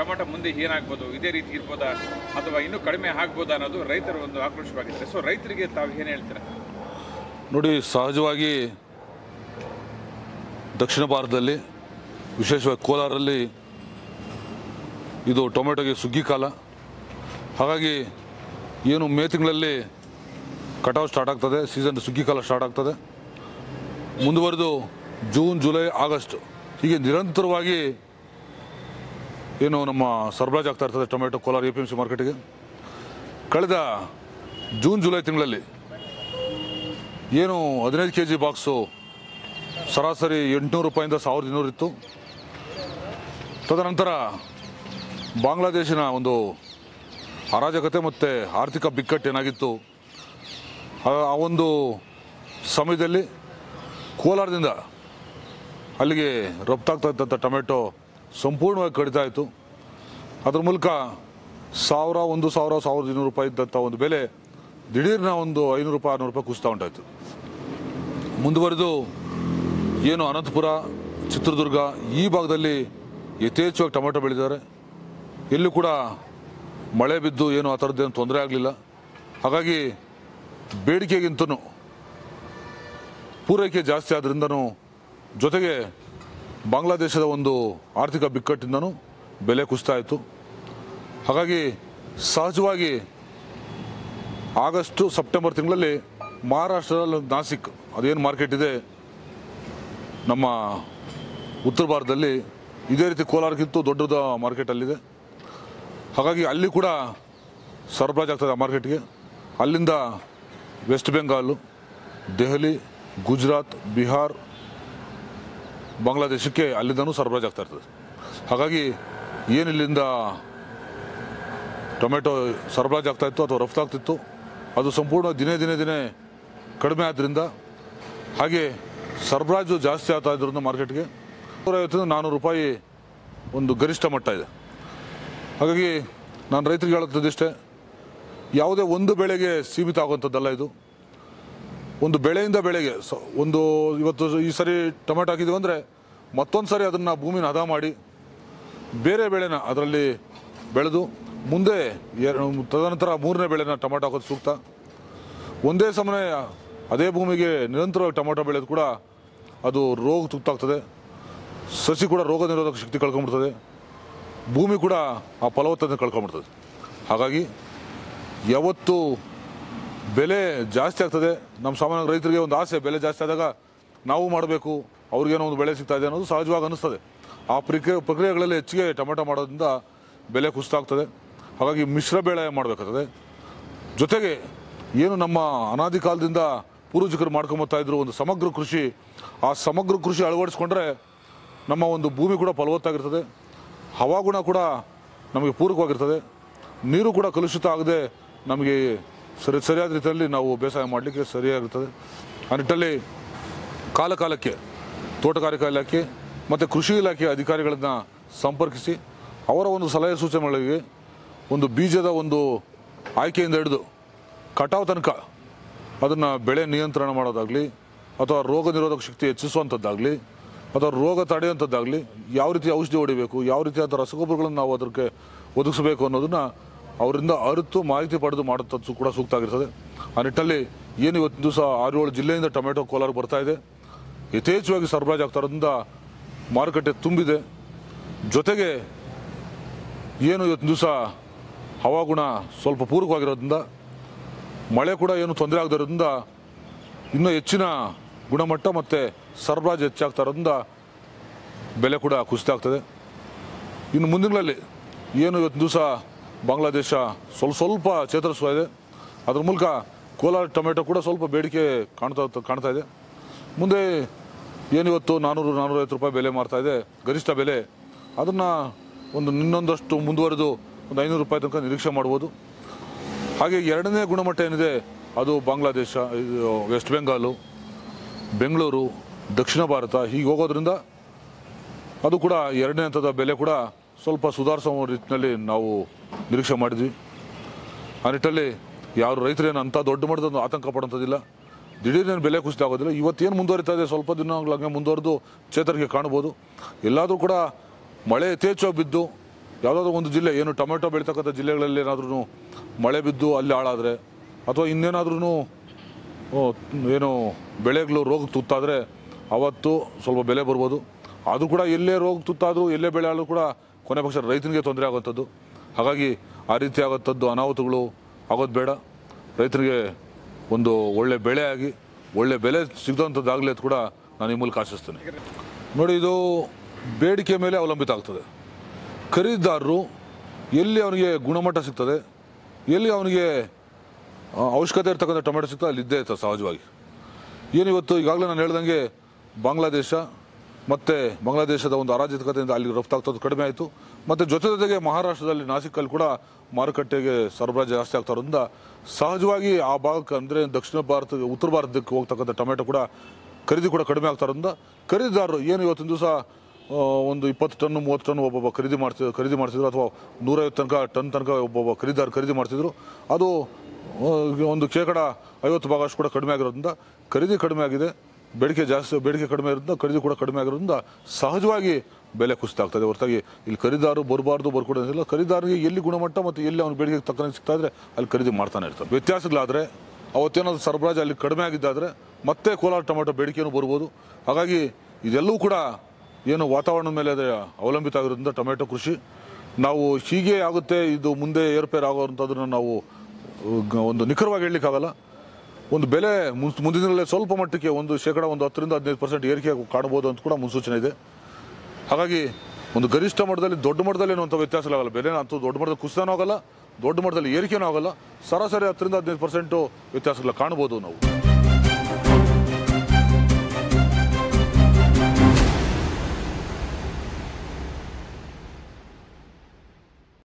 tomato ಮುಂದೆ ಏನಾಗ್ಬೋದು ಇದೇ ರೀತಿ ಇರ್ಬೋದಾ ಅಥವಾ ಇನ್ನೂ ಕಡಿಮೆ ಆಗ್ಬೋದಾ ಅನ್ನೋದು ರೈತರ ಒಂದು ಆಕ್ರೋಶವಾಗಿದೆ ಸೊ ರೈತರಿಗೆ ತಾವು ಏನು ಹೇಳ್ತೀರಾ ನೋಡಿ ಸಹಜವಾಗಿ ದಕ್ಷಿಣ ಭಾರತದಲ್ಲಿ ವಿಶೇಷವಾಗಿ ಕೋಲಾರಲ್ಲಿ ಇದು ಟೊಮೆಟೊಗೆ ಸುಗ್ಗಿ ಕಾಲ ಹಾಗಾಗಿ ಏನು ಮೇ ತಿಂಗಳಲ್ಲಿ ಕಟಾವು ಸ್ಟಾರ್ಟ್ ಆಗ್ತದೆ ಸೀಸನ್ ಸುಗ್ಗಿ ಕಾಲ ಸ್ಟಾರ್ಟ್ ಆಗ್ತದೆ ಮುಂದುವರೆದು ಜೂನ್ ಜುಲೈ ಆಗಸ್ಟ್ ಹೀಗೆ ನಿರಂತರವಾಗಿ ಏನು ನಮ್ಮ ಸರಬರಾಜು ಆಗ್ತಾ ಇರ್ತದೆ tomato Kolar U P M C ಮಾರ್ಕೆಟ್ಗೆ ಕಳೆದ ಜೂನ್ ಜುಲೈ ತಿಂಗಳಲ್ಲಿ ಏನು ಹದಿನೈದು ಕೆ ಜಿ ಬಾಕ್ಸು ಸರಾಸರಿ ಎಂಟುನೂರು ರೂಪಾಯಿಂದ ಸಾವಿರದ ಇನ್ನೂರು ಇತ್ತು ತದನಂತರ ಬಾಂಗ್ಲಾದೇಶಿನ ಒಂದು ಅರಾಜಕತೆ ಮತ್ತು ಆರ್ಥಿಕ ಬಿಕ್ಕಟ್ಟು ಏನಾಗಿತ್ತು ಆ ಒಂದು ಸಮಯದಲ್ಲಿ ಕೋಲಾರದಿಂದ ಅಲ್ಲಿಗೆ ರಫ್ತಾಗ್ತಾ ಇದ್ದಂಥ ಟೊಮೆಟೊ ಸಂಪೂರ್ಣವಾಗಿ ಕಡಿತಾ ಇತ್ತು ಅದ್ರ ಮೂಲಕ ಸಾವಿರ ಒಂದು ಸಾವಿರ ಸಾವಿರದ ಇನ್ನೂರು ರೂಪಾಯಿ ಇದ್ದಂಥ ಒಂದು ಬೆಲೆ ದಿಢೀರ್ನ ಒಂದು ಐನೂರು ರೂಪಾಯಿ ಆರುನೂರು ರೂಪಾಯಿ ಕುಸ್ತಾ ಉಂಟಾಯಿತು ಮುಂದುವರೆದು ಏನು ಅನಂತಪುರ ಚಿತ್ರದುರ್ಗ ಈ ಭಾಗದಲ್ಲಿ ಯಥೇಚ್ಛವಾಗಿ ಟೊಮೆಟೊ ಬೆಳೆದಿದ್ದಾರೆ ಎಲ್ಲೂ ಕೂಡ ಮಳೆ ಬಿದ್ದು ಏನು ಆ ಥರದ್ದೇನು ತೊಂದರೆ ಆಗಲಿಲ್ಲ ಹಾಗಾಗಿ ಬೇಡಿಕೆಗಿಂತ ಪೂರೈಕೆ ಜಾಸ್ತಿ ಆದ್ದರಿಂದನೂ ಜೊತೆಗೆ ಬಾಂಗ್ಲಾದೇಶದ ಒಂದು ಆರ್ಥಿಕ ಬಿಕ್ಕಟ್ಟಿಂದನೂ ಬೆಲೆ ಕುಸ್ತಾಯಿತು ಹಾಗಾಗಿ ಸಹಜವಾಗಿ ಆಗಸ್ಟು ಸೆಪ್ಟೆಂಬರ್ ತಿಂಗಳಲ್ಲಿ ಮಹಾರಾಷ್ಟ್ರದಲ್ಲಿ ನಾಸಿಕ್ ಅದೇನು ಮಾರ್ಕೆಟ್ ಇದೆ ನಮ್ಮ ಉತ್ತರ ಭಾರತದಲ್ಲಿ ಇದೇ ರೀತಿ ಕೋಲಾರಕ್ಕಿಂತ ದೊಡ್ಡದ ಮಾರ್ಕೆಟಲ್ಲಿದೆ ಹಾಗಾಗಿ ಅಲ್ಲಿ ಕೂಡ ಆಗ್ತದೆ ಆ ಮಾರ್ಕೆಟ್ಗೆ ಅಲ್ಲಿಂದ ವೆಸ್ಟ್ ಬೆಂಗಾಲು ದೆಹಲಿ ಗುಜರಾತ್ ಬಿಹಾರ್ ಬಾಂಗ್ಲಾದೇಶಕ್ಕೆ ಅಲ್ಲಿಂದನೂ ಸರಬರಾಜ್ ಇರ್ತದೆ ಹಾಗಾಗಿ ಏನಿಲ್ಲಿಂದ ಟೊಮೆಟೊ ಸರಬರಾಜು ಆಗ್ತಾಯಿತ್ತು ಅಥವಾ ರಫ್ತಾಗ್ತಿತ್ತು ಅದು ಸಂಪೂರ್ಣ ದಿನೇ ದಿನೇ ದಿನೇ ಕಡಿಮೆ ಆದ್ದರಿಂದ ಹಾಗೆ ಸರಬರಾಜು ಜಾಸ್ತಿ ಆಗ್ತಾ ಇದ್ರಿಂದ ಮಾರ್ಕೆಟ್ಗೆ ನೂರೈವತ್ತರಿಂದ ನಾನ್ನೂರು ರೂಪಾಯಿ ಒಂದು ಗರಿಷ್ಠ ಮಟ್ಟ ಇದೆ ಹಾಗಾಗಿ ನಾನು ರೈತರಿಗೆ ಹೇಳುತ್ತಿದ್ದಿಷ್ಟೇ ಯಾವುದೇ ಒಂದು ಬೆಳೆಗೆ ಸೀಮಿತ ಆಗುವಂಥದ್ದಲ್ಲ ಇದು ಒಂದು ಬೆಳೆಯಿಂದ ಬೆಳೆಗೆ ಸ ಒಂದು ಇವತ್ತು ಈ ಸರಿ ಟೊಮೆಟೊ ಹಾಕಿದ್ದೀವಿ ಅಂದರೆ ಮತ್ತೊಂದು ಸರಿ ಅದನ್ನು ಭೂಮಿನ ಹದ ಮಾಡಿ ಬೇರೆ ಬೆಳೆನ ಅದರಲ್ಲಿ ಬೆಳೆದು ಮುಂದೆ ತದನಂತರ ಮೂರನೇ ಬೆಳೆನ ಟೊಮೆಟೊ ಹಾಕೋದು ಸೂಕ್ತ ಒಂದೇ ಸಮಯ ಅದೇ ಭೂಮಿಗೆ ನಿರಂತರವಾಗಿ ಟೊಮೊಟೊ ಬೆಳೆದು ಕೂಡ ಅದು ರೋಗ ತುಪ್ತಾಗ್ತದೆ ಸಸಿ ಕೂಡ ರೋಗ ನಿರೋಧಕ ಶಕ್ತಿ ಕಳ್ಕೊಂಬಿಡ್ತದೆ ಭೂಮಿ ಕೂಡ ಆ ಫಲವತ್ತತೆ ಕಳ್ಕೊಂಬಿಡ್ತದೆ ಹಾಗಾಗಿ ಯಾವತ್ತು ಬೆಲೆ ಜಾಸ್ತಿ ಆಗ್ತದೆ ನಮ್ಮ ಸಾಮಾನ್ಯ ರೈತರಿಗೆ ಒಂದು ಆಸೆ ಬೆಲೆ ಜಾಸ್ತಿ ಆದಾಗ ನಾವು ಮಾಡಬೇಕು ಅವ್ರಿಗೇನೋ ಒಂದು ಬೆಳೆ ಸಿಗ್ತಾ ಇದೆ ಅನ್ನೋದು ಸಹಜವಾಗಿ ಅನ್ನಿಸ್ತದೆ ಆ ಪ್ರಕ್ರಿಯೆ ಪ್ರಕ್ರಿಯೆಗಳಲ್ಲಿ ಹೆಚ್ಚಿಗೆ ಟೊಮೆಟೊ ಮಾಡೋದ್ರಿಂದ ಬೆಲೆ ಕುಸಿತಾಗ್ತದೆ ಹಾಗಾಗಿ ಮಿಶ್ರ ಬೇಳೆ ಮಾಡಬೇಕಾಗ್ತದೆ ಜೊತೆಗೆ ಏನು ನಮ್ಮ ಅನಾದಿ ಕಾಲದಿಂದ ಪೂರ್ವಜಕರು ಮಾಡ್ಕೊಂಬತ್ತಾ ಇದ್ರು ಒಂದು ಸಮಗ್ರ ಕೃಷಿ ಆ ಸಮಗ್ರ ಕೃಷಿ ಅಳವಡಿಸ್ಕೊಂಡ್ರೆ ನಮ್ಮ ಒಂದು ಭೂಮಿ ಕೂಡ ಫಲವತ್ತಾಗಿರ್ತದೆ ಹವಾಗುಣ ಕೂಡ ನಮಗೆ ಪೂರಕವಾಗಿರ್ತದೆ ನೀರು ಕೂಡ ಕಲುಷಿತ ಆಗದೆ ನಮಗೆ ಸರಿ ಸರಿಯಾದ ರೀತಿಯಲ್ಲಿ ನಾವು ಬೇಸಾಯ ಮಾಡಲಿಕ್ಕೆ ಸರಿಯಾಗಿರ್ತದೆ ಆ ನಿಟ್ಟಲ್ಲಿ ಕಾಲಕಾಲಕ್ಕೆ ತೋಟಗಾರಿಕಾ ಇಲಾಖೆ ಮತ್ತು ಕೃಷಿ ಇಲಾಖೆಯ ಅಧಿಕಾರಿಗಳನ್ನು ಸಂಪರ್ಕಿಸಿ ಅವರ ಒಂದು ಸಲಹೆ ಸೂಚನೆಗಳಿಗೆ ಒಂದು ಬೀಜದ ಒಂದು ಆಯ್ಕೆಯಿಂದ ಹಿಡಿದು ಕಟಾವು ತನಕ ಅದನ್ನು ಬೆಳೆ ನಿಯಂತ್ರಣ ಮಾಡೋದಾಗಲಿ ಅಥವಾ ರೋಗ ನಿರೋಧಕ ಶಕ್ತಿ ಹೆಚ್ಚಿಸುವಂಥದ್ದಾಗಲಿ ಅಥವಾ ರೋಗ ತಡೆಯುವಂಥದ್ದಾಗಲಿ ಯಾವ ರೀತಿ ಔಷಧಿ ಹೊಡಿಬೇಕು ಯಾವ ರೀತಿಯಾದ ರಸಗೊಬ್ಬರಗಳನ್ನು ನಾವು ಅದಕ್ಕೆ ಒದಗಿಸಬೇಕು ಅನ್ನೋದನ್ನು ಅವರಿಂದ ಅರಿತು ಮಾಹಿತಿ ಪಡೆದು ಮಾಡುತ್ತದ್ದು ಕೂಡ ಸೂಕ್ತ ಆಗಿರ್ತದೆ ಆ ನಿಟ್ಟಲ್ಲಿ ಏನು ಇವತ್ತು ದಿವಸ ಆರು ಏಳು ಜಿಲ್ಲೆಯಿಂದ ಟೊಮೆಟೊ ಕೋಲಾರ ಬರ್ತಾ ಇದೆ ಯಥೇಚ್ಛವಾಗಿ ಸರಬರಾಜು ಆಗ್ತಾರೋದ್ರಿಂದ ಮಾರುಕಟ್ಟೆ ತುಂಬಿದೆ ಜೊತೆಗೆ ಏನು ಇವತ್ತು ದಿವಸ ಹವಾಗುಣ ಸ್ವಲ್ಪ ಪೂರಕವಾಗಿರೋದ್ರಿಂದ ಮಳೆ ಕೂಡ ಏನು ತೊಂದರೆ ಆಗದಿರೋದ್ರಿಂದ ಇನ್ನೂ ಹೆಚ್ಚಿನ ಗುಣಮಟ್ಟ ಮತ್ತು ಸರಬರಾಜು ಹೆಚ್ಚಾಗ್ತಾ ಇರೋದ್ರಿಂದ ಬೆಲೆ ಕೂಡ ಕುಸಿತ ಆಗ್ತದೆ ಇನ್ನು ಮುಂದಿನಗಳಲ್ಲಿ ಏನು ಇವತ್ತು ದಿವಸ ಬಾಂಗ್ಲಾದೇಶ ಸ್ವಲ್ಪ ಸ್ವಲ್ಪ ಚೇತರಿಸ್ತಾ ಇದೆ ಅದ್ರ ಮೂಲಕ ಕೋಲಾರ ಟೊಮೆಟೊ ಕೂಡ ಸ್ವಲ್ಪ ಬೇಡಿಕೆ ಕಾಣ್ತಾ ಕಾಣ್ತಾ ಇದೆ ಮುಂದೆ ಏನಿವತ್ತು ನಾನ್ನೂರು ನಾನ್ನೂರೈವತ್ತು ರೂಪಾಯಿ ಬೆಲೆ ಮಾರ್ತಾ ಇದೆ ಗರಿಷ್ಠ ಬೆಲೆ ಅದನ್ನು ಒಂದು ಇನ್ನೊಂದಷ್ಟು ಮುಂದುವರೆದು ಒಂದು ಐನೂರು ರೂಪಾಯಿ ತನಕ ನಿರೀಕ್ಷೆ ಮಾಡ್ಬೋದು ಹಾಗೆ ಎರಡನೇ ಗುಣಮಟ್ಟ ಏನಿದೆ ಅದು ಬಾಂಗ್ಲಾದೇಶ ವೆಸ್ಟ್ ಬೆಂಗಾಲು ಬೆಂಗಳೂರು ದಕ್ಷಿಣ ಭಾರತ ಹೀಗೆ ಹೋಗೋದ್ರಿಂದ ಅದು ಕೂಡ ಎರಡನೇ ಹಂತದ ಬೆಲೆ ಕೂಡ ಸ್ವಲ್ಪ ಸುಧಾರಿಸೋ ರೀತಿಯಲ್ಲಿ ನಾವು ನಿರೀಕ್ಷೆ ಮಾಡಿದ್ವಿ ಆ ನಿಟ್ಟಲ್ಲಿ ಯಾರು ರೈತರೇನು ಅಂಥ ದೊಡ್ಡ ಮಟ್ಟದ ಆತಂಕ ಪಡೋಂಥದ್ದಿಲ್ಲ ದಿಢೀರ್ನೇನು ಬೆಲೆ ಕುಸಿತ ಆಗೋದಿಲ್ಲ ಇವತ್ತೇನು ಮುಂದುವರಿತಾ ಇದೆ ಸ್ವಲ್ಪ ದಿನಗಳಂಗೆ ಮುಂದುವರೆದು ಚೇತರಿಕೆ ಕಾಣ್ಬೋದು ಎಲ್ಲಾದರೂ ಕೂಡ ಮಳೆ ಯಥೇಚ್ಛ ಬಿದ್ದು ಯಾವುದಾದ್ರೂ ಒಂದು ಜಿಲ್ಲೆ ಏನು ಟೊಮೆಟೊ ಬೆಳೀತಕ್ಕಂಥ ಜಿಲ್ಲೆಗಳಲ್ಲಿ ಏನಾದ್ರೂ ಮಳೆ ಬಿದ್ದು ಅಲ್ಲಿ ಹಾಳಾದರೆ ಅಥವಾ ಇನ್ನೇನಾದ್ರೂ ಏನು ಬೆಳೆಗಳು ರೋಗ ತುತ್ತಾದರೆ ಅವತ್ತು ಸ್ವಲ್ಪ ಬೆಲೆ ಬರ್ಬೋದು ಅದು ಕೂಡ ಎಲ್ಲೇ ರೋಗ ತುತ್ತಾದರೂ ಎಲ್ಲೇ ಬೆಳೆ ಆದರೂ ಕೂಡ ಕೊನೆ ಪಕ್ಷ ರೈತನಿಗೆ ತೊಂದರೆ ಆಗುವಂಥದ್ದು ಹಾಗಾಗಿ ಆ ರೀತಿ ಆಗುವಂಥದ್ದು ಅನಾಹುತಗಳು ಆಗೋದು ಬೇಡ ರೈತರಿಗೆ ಒಂದು ಒಳ್ಳೆ ಬೆಳೆ ಆಗಿ ಒಳ್ಳೆ ಬೆಲೆ ಆಗಲಿ ಅದು ಕೂಡ ನಾನು ಈ ಮೂಲಕ ಆಶಿಸ್ತೇನೆ ನೋಡಿ ಇದು ಬೇಡಿಕೆ ಮೇಲೆ ಅವಲಂಬಿತ ಆಗ್ತದೆ ಖರೀದಿದಾರರು ಎಲ್ಲಿ ಅವನಿಗೆ ಗುಣಮಟ್ಟ ಸಿಗ್ತದೆ ಎಲ್ಲಿ ಅವನಿಗೆ ಅವಶ್ಯಕತೆ ಇರ್ತಕ್ಕಂಥ ಟೊಮೆಟೊ ಸಿಗ್ತದೆ ಅಲ್ಲಿ ಇದ್ದೇ ಇರ್ತದೆ ಸಹಜವಾಗಿ ಏನಿವತ್ತು ಈಗಾಗಲೇ ನಾನು ಹೇಳ್ದಂಗೆ ಬಾಂಗ್ಲಾದೇಶ ಮತ್ತು ಬಾಂಗ್ಲಾದೇಶದ ಒಂದು ಅರಾಜಕತೆಯಿಂದ ಅಲ್ಲಿ ರಫ್ತಾಗ್ತದ್ದು ಕಡಿಮೆ ಆಯಿತು ಮತ್ತು ಜೊತೆ ಜೊತೆಗೆ ಮಹಾರಾಷ್ಟ್ರದಲ್ಲಿ ನಾಸಿಕಲ್ಲಿ ಕೂಡ ಮಾರುಕಟ್ಟೆಗೆ ಸರಬರಾಜು ಜಾಸ್ತಿ ಆಗ್ತಾರೋದ್ರಿಂದ ಸಹಜವಾಗಿ ಆ ಭಾಗಕ್ಕೆ ಅಂದರೆ ದಕ್ಷಿಣ ಭಾರತ ಉತ್ತರ ಭಾರತಕ್ಕೆ ಹೋಗ್ತಕ್ಕಂಥ ಟೊಮೆಟೊ ಕೂಡ ಖರೀದಿ ಕೂಡ ಕಡಿಮೆ ಆಗ್ತಾರೋದ್ರಿಂದ ಖರೀದಿದಾರರು ಏನು ಇವತ್ತಿನ ದಿವಸ ಒಂದು ಇಪ್ಪತ್ತು ಟನ್ ಮೂವತ್ತು ಟನ್ ಒಬ್ಬೊಬ್ಬ ಖರೀದಿ ಮಾಡ್ತಿದ್ರು ಖರೀದಿ ಮಾಡ್ತಿದ್ರು ಅಥವಾ ನೂರೈವತ್ತು ತನಕ ಟನ್ ತನಕ ಒಬ್ಬೊಬ್ಬ ಖರೀದಾರ್ ಖರೀದಿ ಮಾಡ್ತಿದ್ರು ಅದು ಒಂದು ಶೇಕಡ ಐವತ್ತು ಭಾಗಷ್ಟು ಕೂಡ ಕಡಿಮೆ ಆಗಿರೋದ್ರಿಂದ ಖರೀದಿ ಕಡಿಮೆ ಆಗಿದೆ ಬೇಡಿಕೆ ಜಾಸ್ತಿ ಬೇಡಿಕೆ ಕಡಿಮೆ ಆಗಿರೋದ್ರಿಂದ ಖರೀದಿ ಕೂಡ ಕಡಿಮೆ ಆಗಿರೋದ್ರಿಂದ ಸಹಜವಾಗಿ ಬೆಲೆ ಆಗ್ತದೆ ಹೊರತಾಗಿ ಇಲ್ಲಿ ಖರೀದಾರು ಬರಬಾರ್ದು ಬರ್ಕೊಡೋದಿಲ್ಲ ಖರೀದಾರಿಗೆ ಎಲ್ಲಿ ಗುಣಮಟ್ಟ ಮತ್ತು ಎಲ್ಲಿ ಅವ್ನು ಬೇಡಿಕೆಗೆ ತಕ್ಕನ ಸಿಗ್ತಾ ಅಲ್ಲಿ ಖರೀದಿ ಮಾಡ್ತಾನೆ ಇರ್ತಾರೆ ವ್ಯತ್ಯಾಸಗಳಾದರೆ ಅವತ್ತೇನಾದ್ರು ಸರಬರಾಜು ಅಲ್ಲಿ ಕಡಿಮೆ ಆಗಿದ್ದಾದರೆ ಮತ್ತೆ ಕೋಲಾರ ಟೊಮೆಟೊ ಬೇಡಿಕೆಯೂ ಬರ್ಬೋದು ಹಾಗಾಗಿ ಇದೆಲ್ಲವೂ ಕೂಡ ಏನು ವಾತಾವರಣದ ಮೇಲೆ ಅದೇ ಅವಲಂಬಿತ ಆಗಿರೋದ್ರಿಂದ ಟೊಮೆಟೊ ಕೃಷಿ ನಾವು ಹೀಗೆ ಆಗುತ್ತೆ ಇದು ಮುಂದೆ ಏರ್ಪೇರ್ ಆಗೋವಂಥದ್ದನ್ನು ನಾವು ಒಂದು ನಿಖರವಾಗಿ ಹೇಳಲಿಕ್ಕಾಗಲ್ಲ ಒಂದು ಬೆಲೆ ಮುಂದಿನ ಸ್ವಲ್ಪ ಮಟ್ಟಕ್ಕೆ ಒಂದು ಶೇಕಡ ಒಂದು ಹತ್ತರಿಂದ ಹದಿನೈದು ಪರ್ಸೆಂಟ್ ಏರಿಕೆ ಕಾಣಬಹುದು ಅಂತ ಕೂಡ ಮುನ್ಸೂಚನೆ ಇದೆ ಹಾಗಾಗಿ ಒಂದು ಗರಿಷ್ಠ ಮಟ್ಟದಲ್ಲಿ ದೊಡ್ಡ ಮಟ್ಟದಲ್ಲಿ ಏನೋ ಅಂಥ ವ್ಯತ್ಯಾಸ ಆಗಲ್ಲ ಬೆಲೆ ಅಂತೂ ದೊಡ್ಡ ಮಟ್ಟದ ಕುಸಿತನೂ ಆಗಲ್ಲ ದೊಡ್ಡ ಮಟ್ಟದಲ್ಲಿ ಏರಿಕೆನೂ ಆಗಲ್ಲ ಸರಾಸರಿ ಹತ್ತರಿಂದ ಹದಿನೈದು ಪರ್ಸೆಂಟು ವ್ಯತ್ಯಾಸಗಳ ಕಾಣ್ಬೋದು ನಾವು